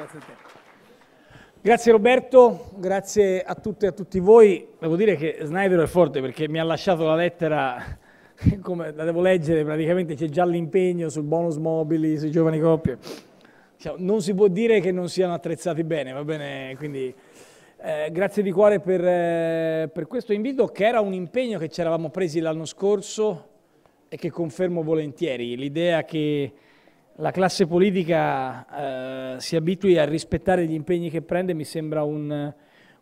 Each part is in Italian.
Grazie a te. Grazie Roberto, grazie a tutte e a tutti voi. Devo dire che Snyder è forte perché mi ha lasciato la lettera, come la devo leggere, praticamente c'è già l'impegno sul bonus mobili, sui giovani coppie. Cioè, non si può dire che non siano attrezzati bene, va bene? Quindi eh, grazie di cuore per, eh, per questo invito che era un impegno che ci eravamo presi l'anno scorso e che confermo volentieri. L'idea che la classe politica eh, si abitui a rispettare gli impegni che prende mi sembra un,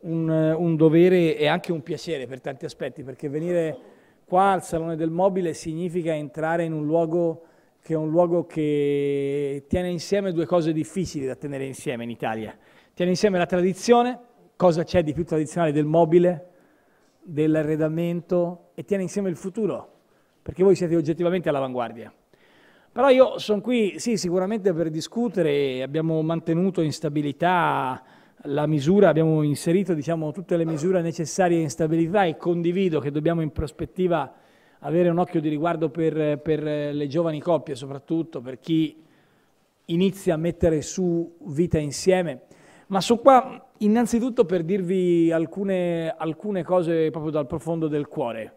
un, un, dovere e anche un piacere per tanti aspetti, perché venire qua al Salone del Mobile significa entrare in un luogo che è un luogo che tiene insieme due cose difficili da tenere insieme in Italia. Tiene insieme la tradizione, cosa c'è di più tradizionale del mobile, dell'arredamento, e tiene insieme il futuro, perché voi siete oggettivamente all'avanguardia. Però io sono qui, sì, sicuramente per discutere, abbiamo mantenuto in stabilità la misura, abbiamo inserito diciamo, tutte le misure necessarie in stabilità e condivido che dobbiamo in prospettiva avere un occhio di riguardo per, per le giovani coppie, soprattutto per chi inizia a mettere su vita insieme. Ma sono qua innanzitutto per dirvi alcune, alcune cose proprio dal profondo del cuore.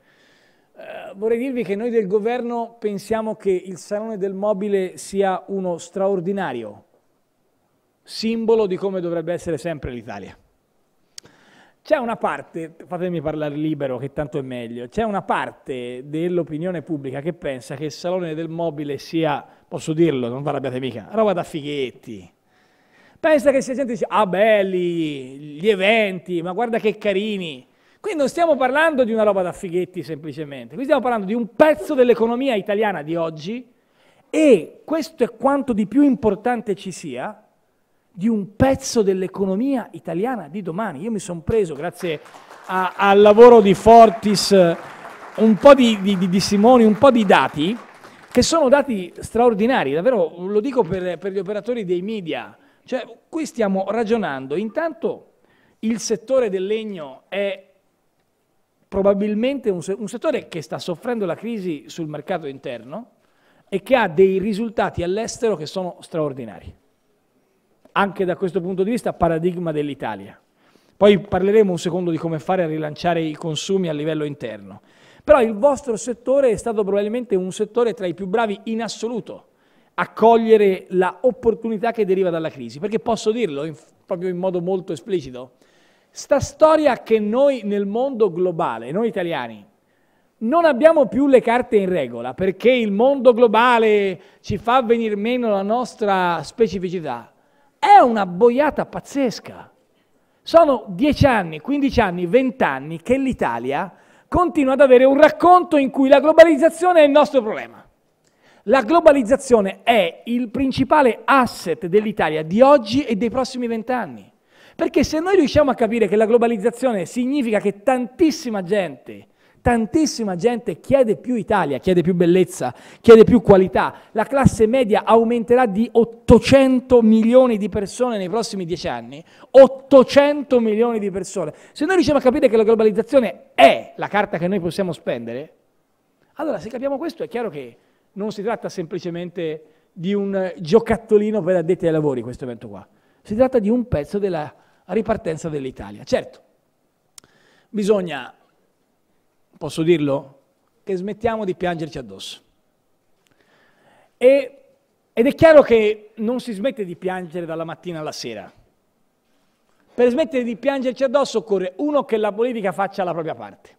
Eh, vorrei dirvi che noi del governo pensiamo che il Salone del Mobile sia uno straordinario simbolo di come dovrebbe essere sempre l'Italia. C'è una parte, fatemi parlare libero che tanto è meglio, c'è una parte dell'opinione pubblica che pensa che il Salone del Mobile sia, posso dirlo, non vi arrabbiate mica, roba da fighetti. Pensa che sia gente dice, ah belli, gli eventi, ma guarda che carini. Qui non stiamo parlando di una roba da fighetti semplicemente, qui stiamo parlando di un pezzo dell'economia italiana di oggi e questo è quanto di più importante ci sia di un pezzo dell'economia italiana di domani. Io mi sono preso, grazie a, al lavoro di Fortis, un po' di, di, di, Simoni, un po' di dati, che sono dati straordinari, davvero lo dico per, per gli operatori dei media. Cioè, qui stiamo ragionando, intanto il settore del legno è probabilmente un, un settore che sta soffrendo la crisi sul mercato interno e che ha dei risultati all'estero che sono straordinari. Anche da questo punto di vista paradigma dell'Italia. Poi parleremo un secondo di come fare a rilanciare i consumi a livello interno. Però il vostro settore è stato probabilmente un settore tra i più bravi in assoluto a cogliere l'opportunità che deriva dalla crisi, perché posso dirlo in, proprio in modo molto esplicito, Sta storia che noi nel mondo globale, noi italiani, non abbiamo più le carte in regola perché il mondo globale ci fa venire meno la nostra specificità, è una boiata pazzesca. Sono 10 anni, 15 anni, 20 anni che l'Italia continua ad avere un racconto in cui la globalizzazione è il nostro problema. La globalizzazione è il principale asset dell'Italia di oggi e dei prossimi vent'anni. Perché se noi riusciamo a capire che la globalizzazione significa che tantissima gente, tantissima gente chiede più Italia, chiede più bellezza, chiede più qualità, la classe media aumenterà di 800 milioni di persone nei prossimi dieci anni, 800 milioni di persone. Se noi riusciamo a capire che la globalizzazione è la carta che noi possiamo spendere, allora se capiamo questo è chiaro che non si tratta semplicemente di un giocattolino per addetti ai lavori questo evento qua, si tratta di un pezzo della ripartenza dell'Italia. Certo, bisogna, posso dirlo, che smettiamo di piangerci addosso. E, ed è chiaro che non si smette di piangere dalla mattina alla sera. Per smettere di piangerci addosso occorre uno che la politica faccia la propria parte.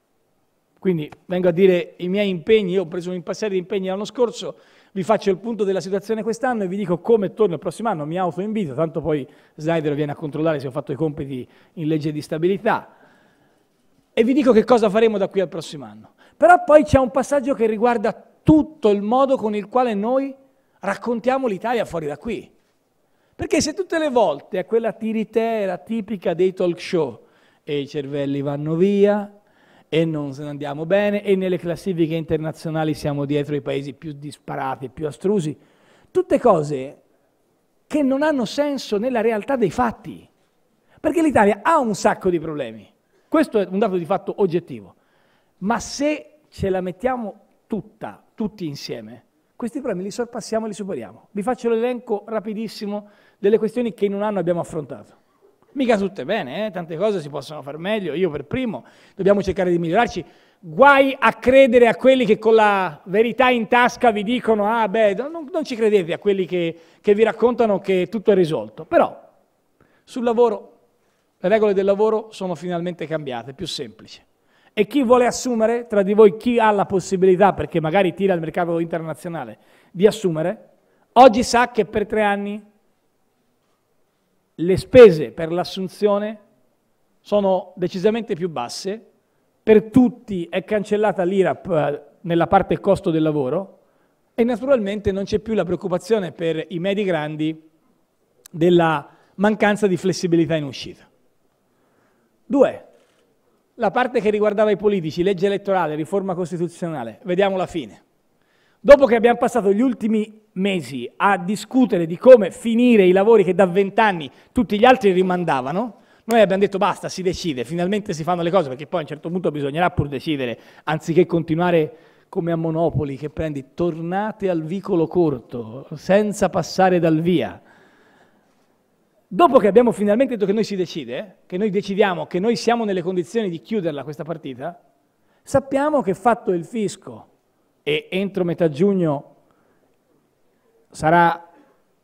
Quindi vengo a dire i miei impegni, io ho preso un serie di impegni l'anno scorso, vi faccio il punto della situazione quest'anno e vi dico come torno il prossimo anno, mi autoinvito, tanto poi Snyder viene a controllare se ho fatto i compiti in legge di stabilità e vi dico che cosa faremo da qui al prossimo anno. Però poi c'è un passaggio che riguarda tutto il modo con il quale noi raccontiamo l'Italia fuori da qui. Perché se tutte le volte a quella tiritera tipica dei talk show e i cervelli vanno via e non se ne andiamo bene e nelle classifiche internazionali siamo dietro i paesi più disparati, più astrusi. Tutte cose che non hanno senso nella realtà dei fatti, perché l'Italia ha un sacco di problemi. Questo è un dato di fatto oggettivo. Ma se ce la mettiamo tutta, tutti insieme, questi problemi li sorpassiamo e li superiamo. Vi faccio l'elenco rapidissimo delle questioni che in un anno abbiamo affrontato mica tutte bene, eh? tante cose si possono far meglio, io per primo, dobbiamo cercare di migliorarci. Guai a credere a quelli che con la verità in tasca vi dicono, ah beh, non, non ci credete a quelli che, che vi raccontano che tutto è risolto. Però sul lavoro, le regole del lavoro sono finalmente cambiate, più semplici. E chi vuole assumere, tra di voi chi ha la possibilità, perché magari tira il mercato internazionale, di assumere, oggi sa che per tre anni le spese per l'assunzione sono decisamente più basse, per tutti è cancellata l'IRAP eh, nella parte costo del lavoro e naturalmente non c'è più la preoccupazione per i medi grandi della mancanza di flessibilità in uscita. Due, la parte che riguardava i politici, legge elettorale, riforma costituzionale, vediamo la fine. Dopo che abbiamo passato gli ultimi mesi a discutere di come finire i lavori che da vent'anni tutti gli altri rimandavano, noi abbiamo detto basta, si decide, finalmente si fanno le cose, perché poi a un certo punto bisognerà pur decidere, anziché continuare come a Monopoli che prendi, tornate al vicolo corto, senza passare dal via. Dopo che abbiamo finalmente detto che noi si decide, che noi decidiamo, che noi siamo nelle condizioni di chiuderla questa partita, sappiamo che fatto il fisco, e entro metà giugno sarà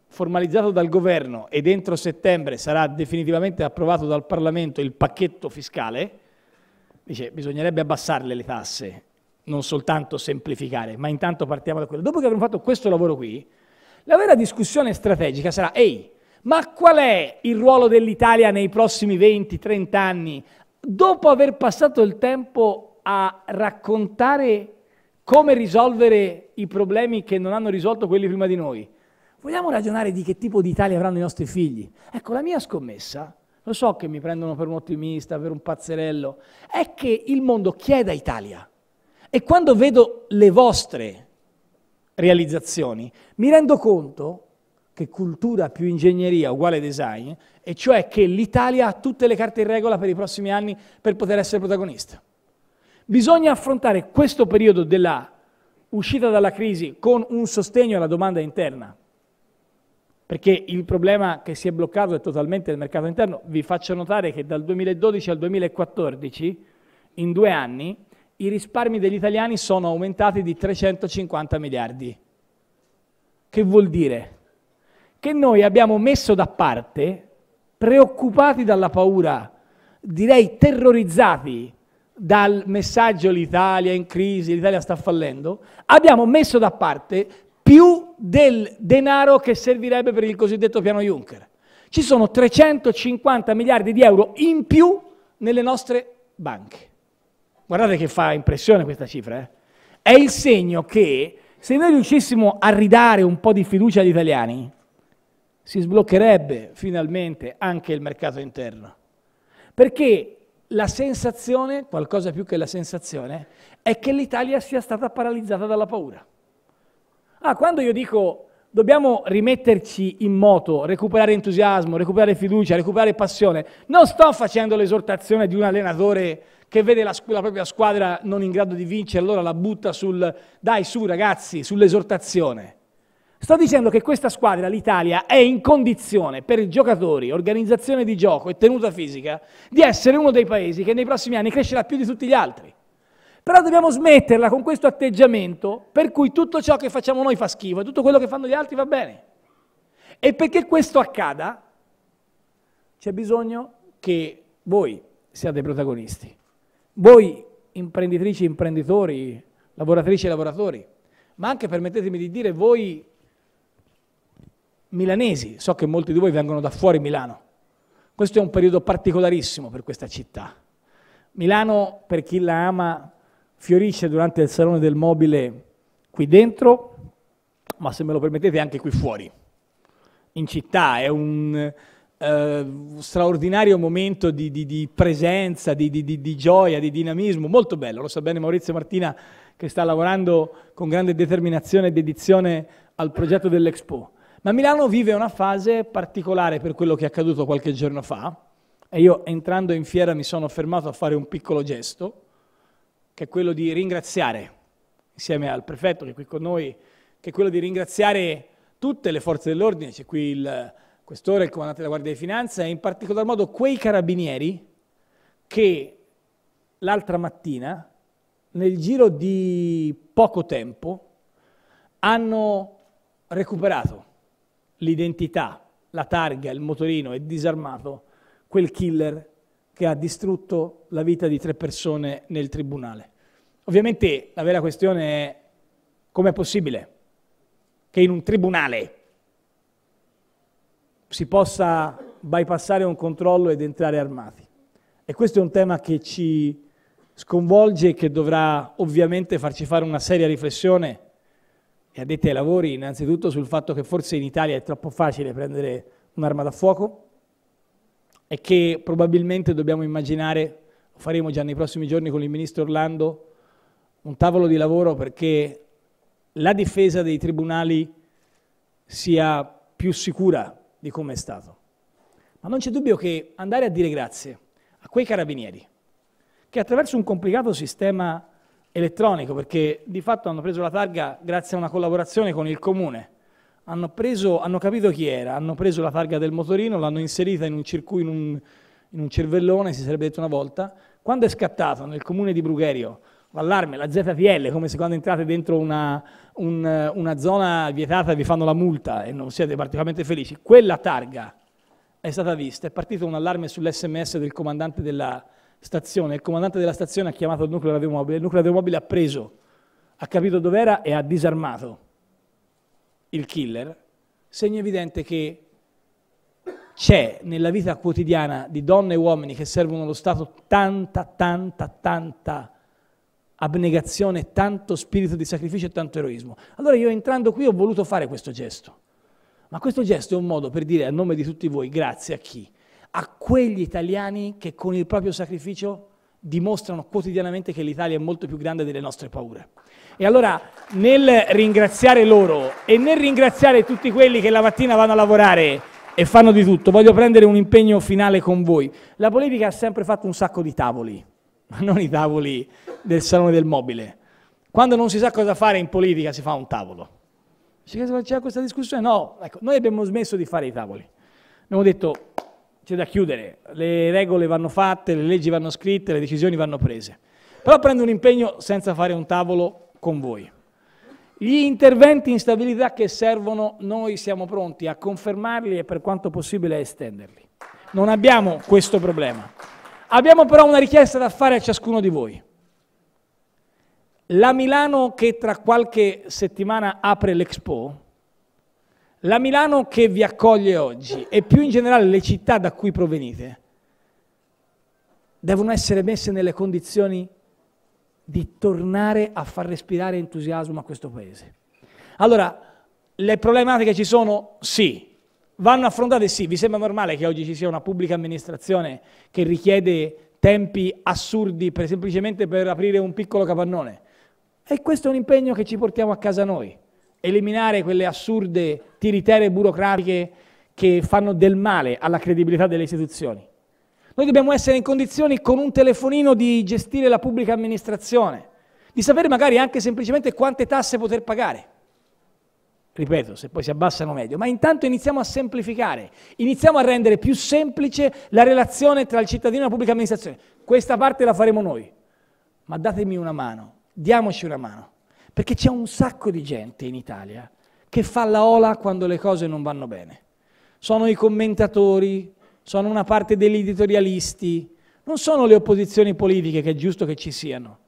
formalizzato dal governo ed entro settembre sarà definitivamente approvato dal Parlamento il pacchetto fiscale, dice bisognerebbe abbassarle le tasse, non soltanto semplificare, ma intanto partiamo da quello. Dopo che avremo fatto questo lavoro qui, la vera discussione strategica sarà, ehi, ma qual è il ruolo dell'Italia nei prossimi 20-30 anni, dopo aver passato il tempo a raccontare come risolvere i problemi che non hanno risolto quelli prima di noi. Vogliamo ragionare di che tipo di Italia avranno i nostri figli? Ecco, la mia scommessa, lo so che mi prendono per un ottimista, per un pazzerello, è che il mondo chieda Italia. E quando vedo le vostre realizzazioni, mi rendo conto che cultura più ingegneria uguale design, e cioè che l'Italia ha tutte le carte in regola per i prossimi anni per poter essere protagonista. Bisogna affrontare questo periodo della uscita dalla crisi con un sostegno alla domanda interna, perché il problema che si è bloccato è totalmente il mercato interno. Vi faccio notare che dal 2012 al 2014, in due anni, i risparmi degli italiani sono aumentati di 350 miliardi. Che vuol dire? Che noi abbiamo messo da parte, preoccupati dalla paura, direi terrorizzati dal messaggio l'Italia è in crisi, l'Italia sta fallendo, abbiamo messo da parte più del denaro che servirebbe per il cosiddetto piano Juncker. Ci sono 350 miliardi di euro in più nelle nostre banche. Guardate che fa impressione questa cifra. Eh? È il segno che se noi riuscissimo a ridare un po' di fiducia agli italiani, si sbloccherebbe finalmente anche il mercato interno. Perché la sensazione, qualcosa più che la sensazione, è che l'Italia sia stata paralizzata dalla paura. Ah, quando io dico dobbiamo rimetterci in moto, recuperare entusiasmo, recuperare fiducia, recuperare passione, non sto facendo l'esortazione di un allenatore che vede la, la, propria squadra non in grado di vincere, allora la butta sul dai su ragazzi, sull'esortazione. Sto dicendo che questa squadra, l'Italia, è in condizione per i giocatori, organizzazione di gioco e tenuta fisica di essere uno dei paesi che nei prossimi anni crescerà più di tutti gli altri. Però dobbiamo smetterla con questo atteggiamento per cui tutto ciò che facciamo noi fa schifo e tutto quello che fanno gli altri va bene. E perché questo accada c'è bisogno che voi siate protagonisti. Voi imprenditrici, imprenditori, lavoratrici e lavoratori, ma anche permettetemi di dire voi milanesi, so che molti di voi vengono da fuori Milano, questo è un periodo particolarissimo per questa città. Milano, per chi la ama, fiorisce durante il Salone del Mobile qui dentro, ma se me lo permettete anche qui fuori, in città. È un eh, straordinario momento di, di, di presenza, di, di, gioia, di dinamismo, molto bello. Lo sa bene Maurizio Martina che sta lavorando con grande determinazione e dedizione al progetto dell'Expo. Ma Milano vive una fase particolare per quello che è accaduto qualche giorno fa e io entrando in fiera mi sono fermato a fare un piccolo gesto, che è quello di ringraziare, insieme al prefetto che è qui con noi, che è quello di ringraziare tutte le forze dell'ordine, c'è qui il questore, il comandante della Guardia di Finanza e in particolar modo quei carabinieri che l'altra mattina, nel giro di poco tempo, hanno recuperato l'identità, la targa, il motorino e disarmato quel killer che ha distrutto la vita di tre persone nel tribunale. Ovviamente la vera questione è com'è possibile che in un tribunale si possa bypassare un controllo ed entrare armati. E questo è un tema che ci sconvolge e che dovrà ovviamente farci fare una seria riflessione e addetti ai lavori innanzitutto sul fatto che forse in Italia è troppo facile prendere un'arma da fuoco e che probabilmente dobbiamo immaginare, lo faremo già nei prossimi giorni con il ministro Orlando, un tavolo di lavoro perché la difesa dei tribunali sia più sicura di come è stato. Ma non c'è dubbio che andare a dire grazie a quei carabinieri che attraverso un complicato sistema elettronico, perché di fatto hanno preso la targa grazie a una collaborazione con il comune. Hanno, preso, hanno capito chi era, hanno preso la targa del motorino, l'hanno inserita in un, circuito, in, un, in un cervellone, si sarebbe detto una volta. Quando è scattato nel comune di Brugherio l'allarme, la ZTL, come se quando entrate dentro una, un, una zona vietata vi fanno la multa e non siete particolarmente felici, quella targa è stata vista, è partito un allarme sull'SMS del comandante della, stazione, il comandante della stazione ha chiamato il nucleo aeromobile, il nucleo aeromobile ha preso, ha capito dov'era e ha disarmato il killer, segno evidente che c'è nella vita quotidiana di donne e uomini che servono lo Stato tanta, tanta, tanta abnegazione, tanto spirito di sacrificio e tanto eroismo. Allora io entrando qui ho voluto fare questo gesto, ma questo gesto è un modo per dire a nome di tutti voi grazie a chi? a quegli italiani che con il proprio sacrificio dimostrano quotidianamente che l'Italia è molto più grande delle nostre paure. E allora nel ringraziare loro e nel ringraziare tutti quelli che la mattina vanno a lavorare e fanno di tutto, voglio prendere un impegno finale con voi. La politica ha sempre fatto un sacco di tavoli, ma non i tavoli del salone del mobile. Quando non si sa cosa fare in politica si fa un tavolo. C'è questa discussione? No, ecco, noi abbiamo smesso di fare i tavoli. Abbiamo detto c'è da chiudere, le regole vanno fatte, le leggi vanno scritte, le decisioni vanno prese. Però prendo un impegno senza fare un tavolo con voi. Gli interventi in stabilità che servono, noi siamo pronti a confermarli e per quanto possibile a estenderli. Non abbiamo questo problema. Abbiamo però una richiesta da fare a ciascuno di voi. La Milano che tra qualche settimana apre l'Expo, la Milano che vi accoglie oggi e più in generale le città da cui provenite devono essere messe nelle condizioni di tornare a far respirare entusiasmo a questo Paese. Allora, le problematiche ci sono? Sì. Vanno affrontate? Sì. Vi sembra normale che oggi ci sia una pubblica amministrazione che richiede tempi assurdi per, semplicemente per aprire un piccolo capannone? E questo è un impegno che ci portiamo a casa noi eliminare quelle assurde tiritere burocratiche che fanno del male alla credibilità delle istituzioni. Noi dobbiamo essere in condizioni con un telefonino di gestire la pubblica amministrazione, di sapere magari anche semplicemente quante tasse poter pagare. Ripeto, se poi si abbassano meglio, ma intanto iniziamo a semplificare, iniziamo a rendere più semplice la relazione tra il cittadino e la pubblica amministrazione. Questa parte la faremo noi, ma datemi una mano, diamoci una mano. Perché c'è un sacco di gente in Italia che fa la ola quando le cose non vanno bene. Sono i commentatori, sono una parte degli editorialisti, non sono le opposizioni politiche che è giusto che ci siano.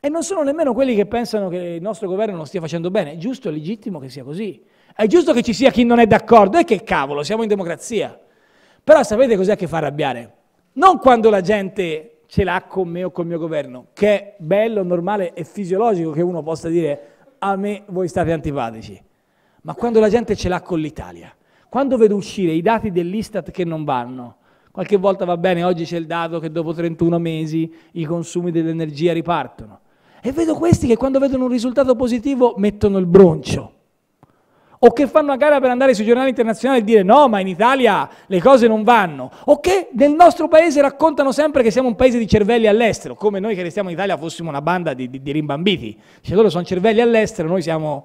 E non sono nemmeno quelli che pensano che il nostro governo non stia facendo bene. È giusto e legittimo che sia così. È giusto che ci sia chi non è d'accordo. E che cavolo, siamo in democrazia. Però sapete cos'è che fa arrabbiare? Non quando la gente ce l'ha con me o col mio governo, che è bello, normale e fisiologico che uno possa dire a me voi state antipatici, ma quando la gente ce l'ha con l'Italia, quando vedo uscire i dati dell'Istat che non vanno, qualche volta va bene, oggi c'è il dato che dopo 31 mesi i consumi dell'energia ripartono, e vedo questi che quando vedono un risultato positivo mettono il broncio o che fanno una gara per andare sui giornali internazionali e dire no, ma in Italia le cose non vanno, o che nel nostro paese raccontano sempre che siamo un paese di cervelli all'estero, come noi che restiamo in Italia fossimo una banda di, di, di rimbambiti. Cioè loro sono cervelli all'estero, noi siamo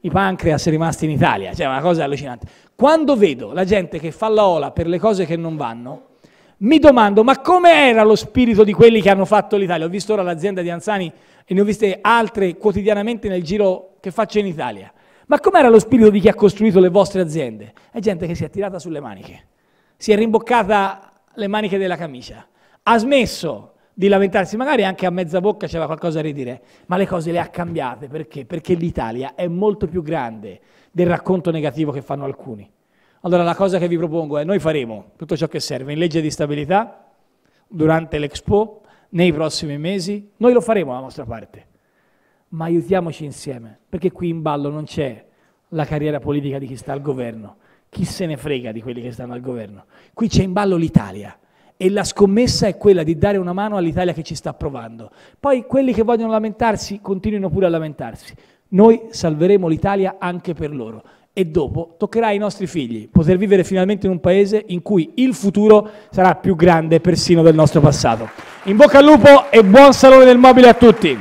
i pancreas rimasti in Italia, cioè una cosa allucinante. Quando vedo la gente che fa la ola per le cose che non vanno, mi domando ma come era lo spirito di quelli che hanno fatto l'Italia? Ho visto ora l'azienda di Anzani e ne ho viste altre quotidianamente nel giro che faccio in Italia. Ma com'era lo spirito di chi ha costruito le vostre aziende? È gente che si è tirata sulle maniche, si è rimboccata le maniche della camicia, ha smesso di lamentarsi, magari anche a mezza bocca c'era qualcosa da ridire, ma le cose le ha cambiate perché? Perché l'Italia è molto più grande del racconto negativo che fanno alcuni. Allora la cosa che vi propongo è noi faremo tutto ciò che serve in legge di stabilità durante l'Expo, nei prossimi mesi, noi lo faremo la nostra parte ma aiutiamoci insieme, perché qui in ballo non c'è la carriera politica di chi sta al governo, chi se ne frega di quelli che stanno al governo, qui c'è in ballo l'Italia e la scommessa è quella di dare una mano all'Italia che ci sta provando. Poi quelli che vogliono lamentarsi continuino pure a lamentarsi, noi salveremo l'Italia anche per loro e dopo toccherà ai nostri figli poter vivere finalmente in un paese in cui il futuro sarà più grande persino del nostro passato. In bocca al lupo e buon salone del mobile a tutti!